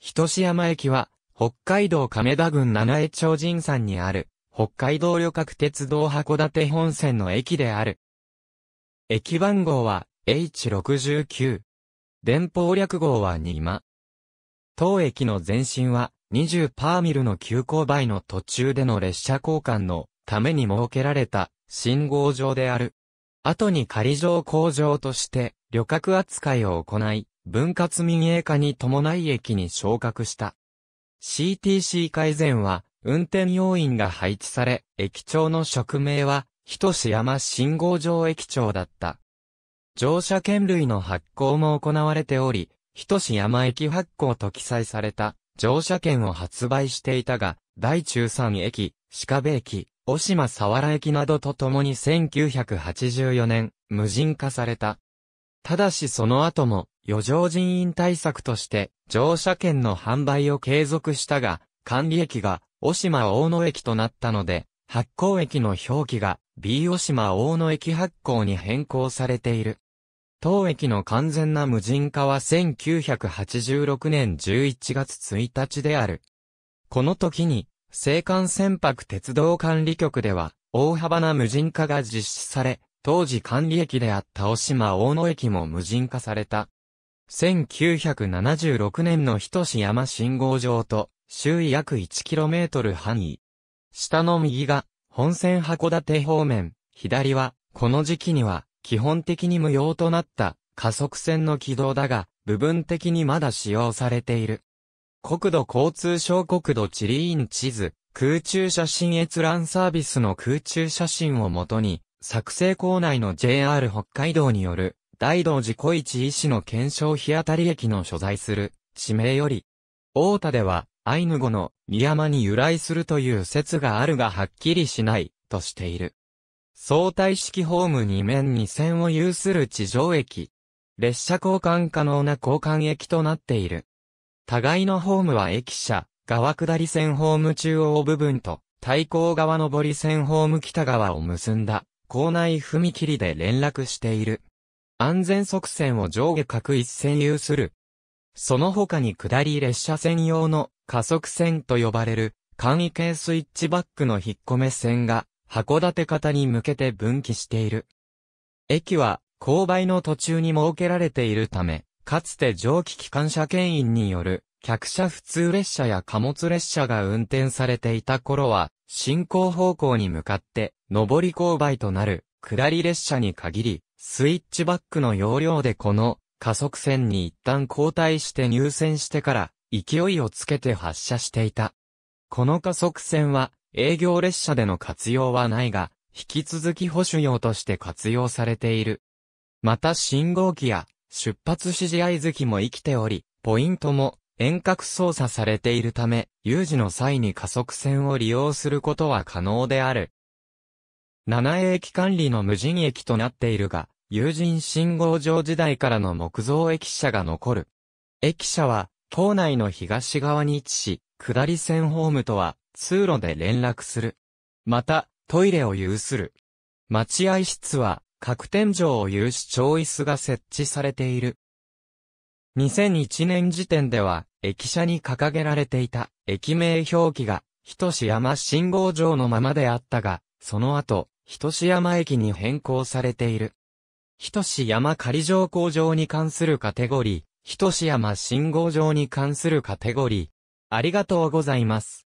志山駅は、北海道亀田郡七重町神山にある、北海道旅客鉄道函館本線の駅である。駅番号は、H69。電報略号は2マ。当駅の前身は、20パーミルの急勾配の途中での列車交換のために設けられた信号場である。後に仮乗工場として旅客扱いを行い、分割民営化に伴い駅に昇格した。CTC 改善は、運転要員が配置され、駅長の職名は、ひとし山信号場駅長だった。乗車券類の発行も行われており、ひとし山駅発行と記載された乗車券を発売していたが、大中山駅、鹿部駅、小島沢原駅などと共に1984年、無人化された。ただしその後も、余剰人員対策として乗車券の販売を継続したが、管理駅が大島大野駅となったので、発行駅の表記が B 大島大野駅発行に変更されている。当駅の完全な無人化は1986年11月1日である。この時に、青函船舶鉄道管理局では、大幅な無人化が実施され、当時管理駅であった大島大野駅も無人化された。1976年の人志山信号場と、周囲約 1km 範囲。下の右が、本線函館方面、左は、この時期には、基本的に無用となった、加速線の軌道だが、部分的にまだ使用されている。国土交通省国土地理院地図、空中写真閲覧サービスの空中写真をもとに、作成校内の JR 北海道による大道寺小市医師の検証日当たり駅の所在する地名より、大田ではアイヌ語のニヤマに由来するという説があるがはっきりしないとしている。相対式ホーム2面2線を有する地上駅。列車交換可能な交換駅となっている。互いのホームは駅舎、側下り線ホーム中央部分と、対向側上り線ホーム北側を結んだ、校内踏切で連絡している。安全側線を上下各一線有する。その他に下り列車専用の加速線と呼ばれる簡易系スイッチバックの引っ込め線が函館方に向けて分岐している。駅は勾配の途中に設けられているため、かつて蒸気機関車牽引による客車普通列車や貨物列車が運転されていた頃は、進行方向に向かって、上り勾配となる、下り列車に限り、スイッチバックの要領でこの加速線に一旦交代して入線してから勢いをつけて発射していた。この加速線は営業列車での活用はないが、引き続き保守用として活用されている。また信号機や出発指示合図機も生きており、ポイントも遠隔操作されているため、有事の際に加速線を利用することは可能である。7駅管理の無人駅となっているが、有人信号場時代からの木造駅舎が残る。駅舎は、島内の東側に位置し、下り線ホームとは、通路で連絡する。また、トイレを有する。待合室は、各天井を有し超椅子が設置されている。2001年時点では、駅舎に掲げられていた駅名表記が、とし山信号場のままであったが、その後、人志山駅に変更されている。人志山仮乗降場に関するカテゴリー、人志山信号場に関するカテゴリー。ありがとうございます。